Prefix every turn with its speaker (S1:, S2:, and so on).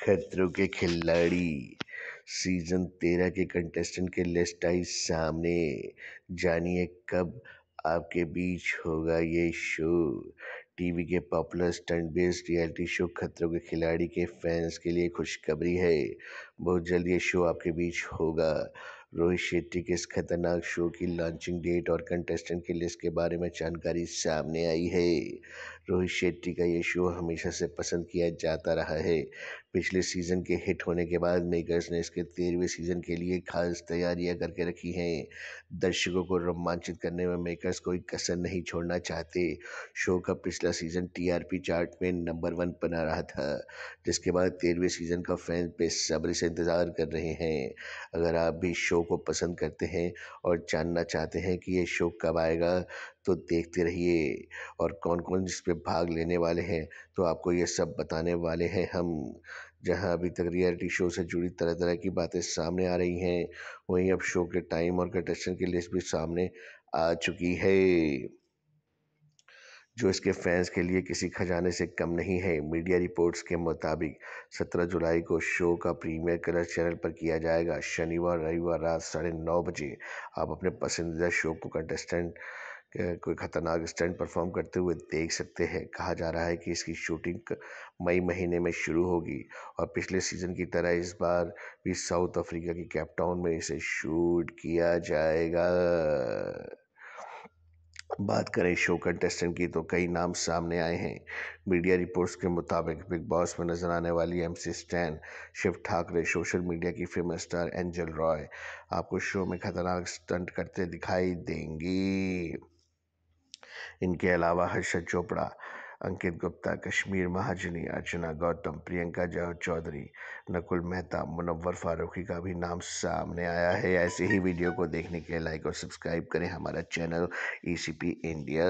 S1: खतरों के खिलाड़ी सीजन तेरह के कंटेस्टेंट के लिस्ट आई सामने जानिए कब आपके बीच होगा ये शो टीवी के popular stunt based reality show Khatron Ke खिलाड़ी के फैंस के लिए खुशखबरी है बहुत जल्द ये शो आपके बीच होगा रोहित शेट्टी के इस खतरनाक शो की लॉन्चिंग डेट और कंटेस्टेंट की लिस्ट के बारे में जानकारी सामने आई है रोहित शेट्टी का ये शो हमेशा से पसंद किया जाता रहा है पिछले सीज़न के हिट होने के बाद मेकर्स ने इसके तेरहवें सीज़न के लिए खास तैयारियां करके रखी हैं दर्शकों को रोमांचित करने में मेकर्स कोई कसर नहीं छोड़ना चाहते शो का पिछला सीज़न टीआरपी चार्ट में नंबर वन बना रहा था जिसके बाद तेरहवें सीज़न का फैंस बेसब्री से इंतज़ार कर रहे हैं अगर आप भी शो को पसंद करते हैं और जानना चाहते हैं कि ये शो कब आएगा तो देखते रहिए और कौन कौन पर भाग लेने वाले हैं तो आपको ये सब बताने वाले हैं हम जहाँ अभी तक रियलिटी शो से जुड़ी तरह तरह की बातें सामने आ रही हैं वहीं अब शो के टाइम और कंटेस्टेंट की लिस्ट भी सामने आ चुकी है जो इसके फैंस के लिए किसी खजाने से कम नहीं है मीडिया रिपोर्ट्स के मुताबिक 17 जुलाई को शो का प्रीमियर कलर चैनल पर किया जाएगा शनिवार रविवार रात साढ़े नौ बजे आप अपने पसंदीदा शो को कंटेस्टेंट कोई खतरनाक स्टंट परफॉर्म करते हुए देख सकते हैं कहा जा रहा है कि इसकी शूटिंग मई महीने में शुरू होगी और पिछले सीजन की तरह इस बार भी साउथ अफ्रीका की कैपटाउन में इसे शूट किया जाएगा बात करें शो कंटेस्टेंट की तो कई नाम सामने आए हैं मीडिया रिपोर्ट्स के मुताबिक बिग बॉस में नजर आने वाली M C Stan Shiv Thakre social media की फेमस स्टार एंजल रॉय आपको शो में खतरनाक स्टंट करते दिखाई देंगी इनके अलावा हर्षद चोपड़ा अंकित गुप्ता कश्मीर महाजनी अर्चना गौतम प्रियंका जौहर चौधरी नकुल मेहता मुनव्वर फारूकी का भी नाम सामने आया है ऐसे ही वीडियो को देखने के लिए लाइक और सब्सक्राइब करें हमारा channel E C P India